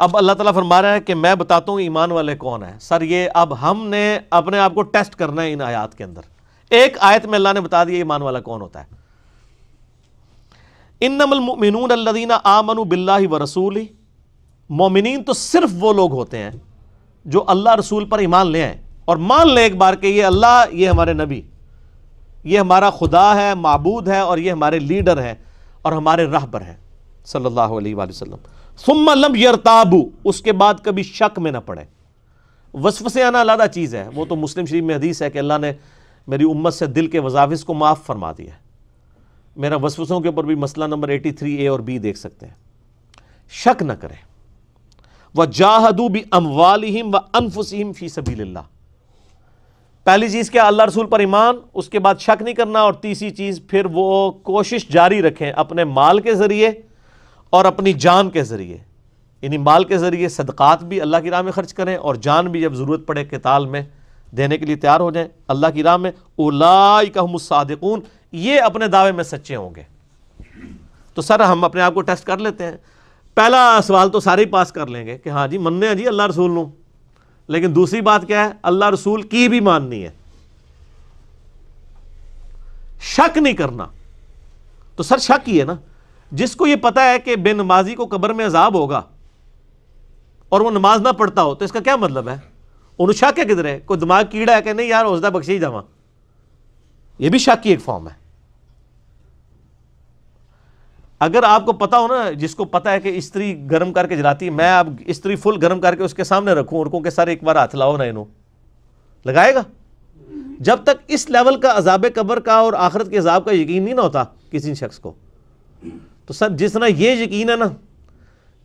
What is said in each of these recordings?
अब अल्लाह ताला फरमा रहा है कि मैं बताता हूँ ईमान वाले कौन है सर ये अब हमने अपने आप को टेस्ट करना है इन आयात के अंदर एक आयत में अल्लाह ने बता दिया ईमान वाला कौन होता है इन नमलमिनून अल्लदीना आमनु बिल्ला व ही मोमिन तो सिर्फ वो लोग होते हैं जो अल्लाह रसूल पर ईमान ले आए और मान लें एक बार कि ये अल्लाह ये हमारे नबी ये हमारा खुदा है मबूद है और ये हमारे लीडर हैं और हमारे राहबर हैं सल्लल्लाहु अलैहि सुम्मा लम यरताबू उसके बाद कभी शक में ना पड़े वसफ से आना अलादा चीज़ है वो तो मुस्लिम शरीफ में हदीस है कि अल्लाह ने मेरी उम्मत से दिल के वजाविस को माफ़ फरमा दिया है मेरा वसवसों के ऊपर भी मसला नंबर एटी थ्री ए और बी देख सकते हैं शक न करें व जाहदू भी अमवालिम व अनफुसिम फ़ी सबी पहली चीज़ क्या अल्लाह रसूल पर ईमान उसके बाद शक नहीं करना और तीसरी चीज़ फिर वो कोशिश जारी रखें अपने माल के ज़रिए और अपनी जान के ज़रिए इन माल के ज़रिए सदक़ात भी अल्लाह की राह में ख़र्च करें और जान भी जब ज़रूरत पड़े के ताल में देने के लिए तैयार हो जाएं अल्लाह की राह में उलाई कहमसादकून ये अपने दावे में सच्चे होंगे तो सर हम अपने आप को टेस्ट कर लेते हैं पहला सवाल तो सारे ही पास कर लेंगे कि हाँ जी मनने जी अल्लाह रसूल नूँ लेकिन दूसरी बात क्या है अल्लाह रसूल की भी माननी है शक नहीं करना तो सर शक ही है ना जिसको ये पता है कि बेनमाजी को कब्र में अजाब होगा और वो नमाज ना पढ़ता हो तो इसका क्या मतलब है उन्हें शक है किधर है कोई दिमाग कीड़ा है कि नहीं यार हौसला बख्शी जावा ये भी शक की एक फॉर्म है अगर आपको पता हो ना जिसको पता है कि इस्त्री गर्म करके जलाती है मैं आप स्त्री फुल गर्म करके उसके सामने रखूं और कहूं कि सर एक बार हाथ लाओ ना इनो लगाएगा जब तक इस लेवल का अजाब कबर का और आखरत के अजाब का यकीन नहीं ना होता किसी शख्स को तो सर जिस तरह ये यकीन है ना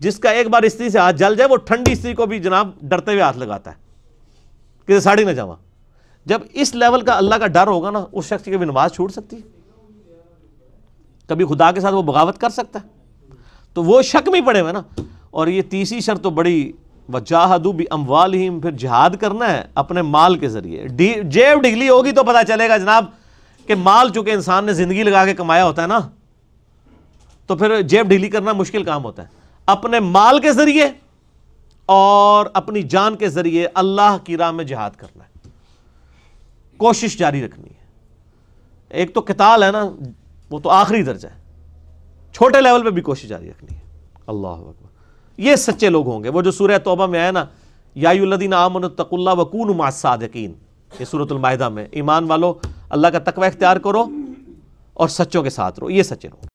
जिसका एक बार स्त्री से हाथ जल जाए वो ठंडी स्त्री को भी जनाब डरते हुए हाथ लगाता है कि साड़ी ना जावा जब इस लेवल का अल्लाह का डर होगा ना उस शख्स की कभी नमाज छूट सकती है कभी खुदा के साथ वो बगावत कर सकता है तो वो शक में पड़े हुए ना और ये तीसरी शर्त तो बड़ी वजाहदू भी अमवाल ही फिर जिहाद करना है अपने माल के ज़रिए जेब डिगली होगी तो पता चलेगा जनाब कि माल चूंकि इंसान ने ज़िंदगी लगा के कमाया होता है ना तो फिर जेब ढीली करना मुश्किल काम होता है अपने माल के जरिए और अपनी जान के जरिए अल्लाह की राह में जिहाद करना है कोशिश जारी रखनी है एक तो किताल है ना वो तो आखिरी दर्जा है छोटे लेवल पे भी कोशिश जारी रखनी है अल्लाह ये सच्चे लोग होंगे वो जो सूर्य तोबा में आया ना यायुल्लदीन आमन तकुल्ला वकून मासादकिन ये सूरतुलमाहिदा में ईमान वालों अल्लाह का तकवा इख्तियार करो और सच्चों के साथ रहो ये सच्चे रहो